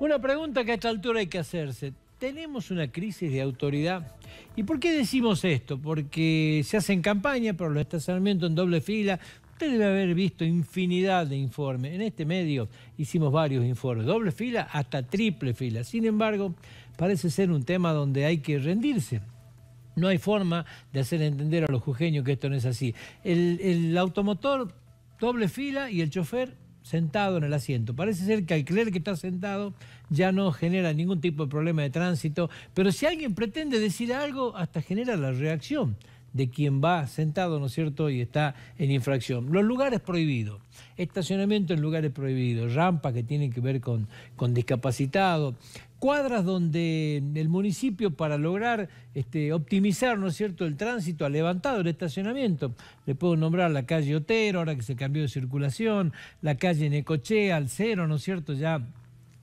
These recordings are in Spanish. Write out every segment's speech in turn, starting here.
Una pregunta que a esta altura hay que hacerse. ¿Tenemos una crisis de autoridad? ¿Y por qué decimos esto? Porque se hacen campañas por los estacionamientos en doble fila. Usted debe haber visto infinidad de informes. En este medio hicimos varios informes, doble fila hasta triple fila. Sin embargo, parece ser un tema donde hay que rendirse. No hay forma de hacer entender a los jujeños que esto no es así. El, el automotor doble fila y el chofer sentado en el asiento. Parece ser que al creer que está sentado ya no genera ningún tipo de problema de tránsito, pero si alguien pretende decir algo, hasta genera la reacción de quien va sentado, ¿no es cierto?, y está en infracción. Los lugares prohibidos, estacionamiento en lugares prohibidos, rampas que tienen que ver con, con discapacitados, cuadras donde el municipio para lograr este, optimizar ¿no es cierto? el tránsito ha levantado el estacionamiento. Le puedo nombrar la calle Otero, ahora que se cambió de circulación, la calle Necochea, cero ¿no es cierto? Ya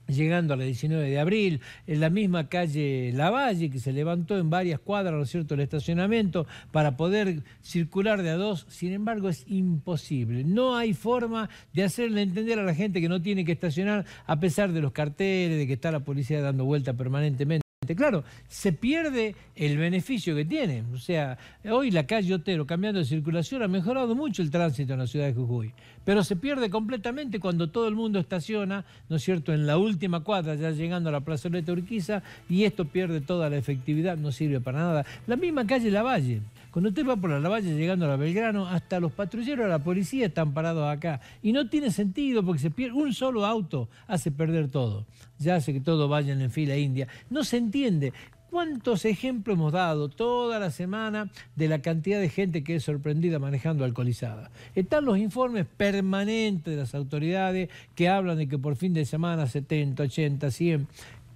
llegando a la 19 de abril, en la misma calle Lavalle, que se levantó en varias cuadras, ¿no es cierto?, el estacionamiento para poder circular de a dos, sin embargo es imposible. No hay forma de hacerle entender a la gente que no tiene que estacionar, a pesar de los carteles, de que está la policía dando vuelta permanentemente. Claro, se pierde el beneficio que tiene. O sea, hoy la calle Otero, cambiando de circulación, ha mejorado mucho el tránsito en la ciudad de Jujuy. Pero se pierde completamente cuando todo el mundo estaciona, ¿no es cierto?, en la última cuadra, ya llegando a la plazoleta Urquiza, y esto pierde toda la efectividad, no sirve para nada. La misma calle La Lavalle. Cuando usted va por la Lavalle llegando a la Belgrano, hasta los patrulleros de la policía están parados acá. Y no tiene sentido porque se pierde un solo auto, hace perder todo. Ya hace que todos vayan en fila india. No se entiende. ¿Cuántos ejemplos hemos dado toda la semana de la cantidad de gente que es sorprendida manejando alcoholizada? Están los informes permanentes de las autoridades que hablan de que por fin de semana 70, 80, 100.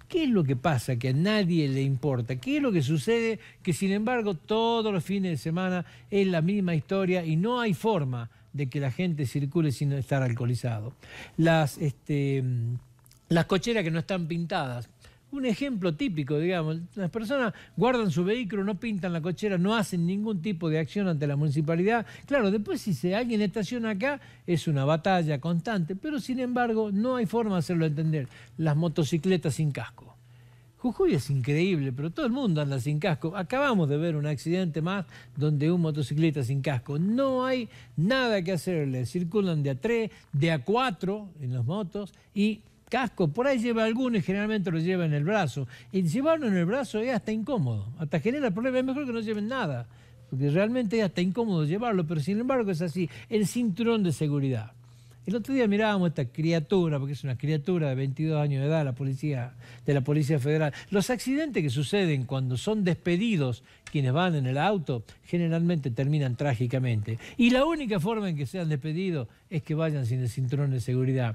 ¿Qué es lo que pasa que a nadie le importa? ¿Qué es lo que sucede que sin embargo todos los fines de semana es la misma historia y no hay forma de que la gente circule sin estar alcoholizado? Las, este, las cocheras que no están pintadas, un ejemplo típico, digamos. Las personas guardan su vehículo, no pintan la cochera, no hacen ningún tipo de acción ante la municipalidad. Claro, después si se, alguien estaciona acá, es una batalla constante, pero sin embargo no hay forma de hacerlo entender. Las motocicletas sin casco. Jujuy es increíble, pero todo el mundo anda sin casco. Acabamos de ver un accidente más donde un motocicleta sin casco. No hay nada que hacerle. Circulan de a tres, de a cuatro en las motos y casco, por ahí lleva alguno y generalmente lo lleva en el brazo. Y llevarlo en el brazo es hasta incómodo, hasta genera problemas, es mejor que no lleven nada, porque realmente es hasta incómodo llevarlo, pero sin embargo es así, el cinturón de seguridad. El otro día mirábamos esta criatura, porque es una criatura de 22 años de edad, la policía, de la Policía Federal. Los accidentes que suceden cuando son despedidos quienes van en el auto generalmente terminan trágicamente. Y la única forma en que sean despedidos es que vayan sin el cinturón de seguridad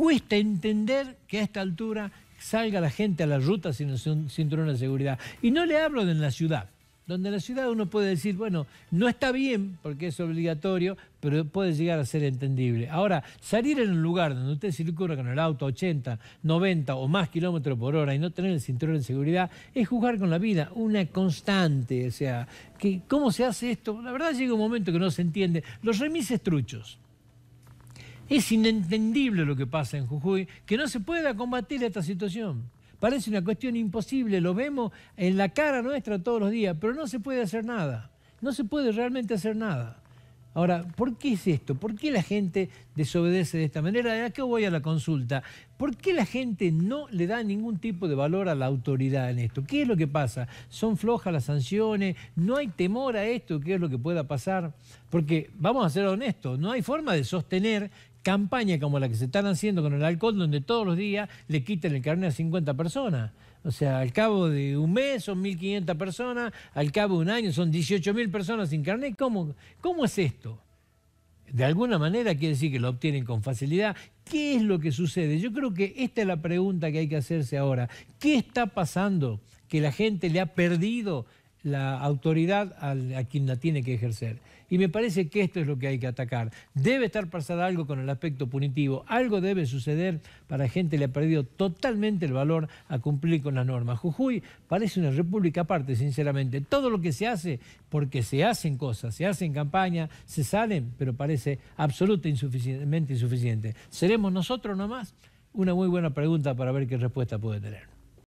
cuesta entender que a esta altura salga la gente a la ruta sin un cinturón de seguridad. Y no le hablo de en la ciudad, donde en la ciudad uno puede decir, bueno, no está bien porque es obligatorio, pero puede llegar a ser entendible. Ahora, salir en un lugar donde usted circula con el auto 80, 90 o más kilómetros por hora y no tener el cinturón de seguridad es jugar con la vida, una constante. O sea, que, ¿cómo se hace esto? La verdad llega un momento que no se entiende. Los remises truchos. Es inentendible lo que pasa en Jujuy, que no se pueda combatir esta situación. Parece una cuestión imposible, lo vemos en la cara nuestra todos los días, pero no se puede hacer nada. No se puede realmente hacer nada. Ahora, ¿por qué es esto? ¿Por qué la gente desobedece de esta manera? ¿A qué voy a la consulta? ¿Por qué la gente no le da ningún tipo de valor a la autoridad en esto? ¿Qué es lo que pasa? ¿Son flojas las sanciones? ¿No hay temor a esto? ¿Qué es lo que pueda pasar? Porque, vamos a ser honestos, no hay forma de sostener campaña como la que se están haciendo con el alcohol, donde todos los días le quitan el carnet a 50 personas. O sea, al cabo de un mes son 1.500 personas, al cabo de un año son 18.000 personas sin carnet. ¿Cómo, ¿Cómo es esto? De alguna manera quiere decir que lo obtienen con facilidad. ¿Qué es lo que sucede? Yo creo que esta es la pregunta que hay que hacerse ahora. ¿Qué está pasando que la gente le ha perdido la autoridad a quien la tiene que ejercer. Y me parece que esto es lo que hay que atacar. Debe estar pasada algo con el aspecto punitivo, algo debe suceder para gente que le ha perdido totalmente el valor a cumplir con las normas. Jujuy parece una república aparte, sinceramente. Todo lo que se hace, porque se hacen cosas, se hacen campañas, se salen, pero parece absolutamente insuficiente. Seremos nosotros nomás. Una muy buena pregunta para ver qué respuesta puede tener.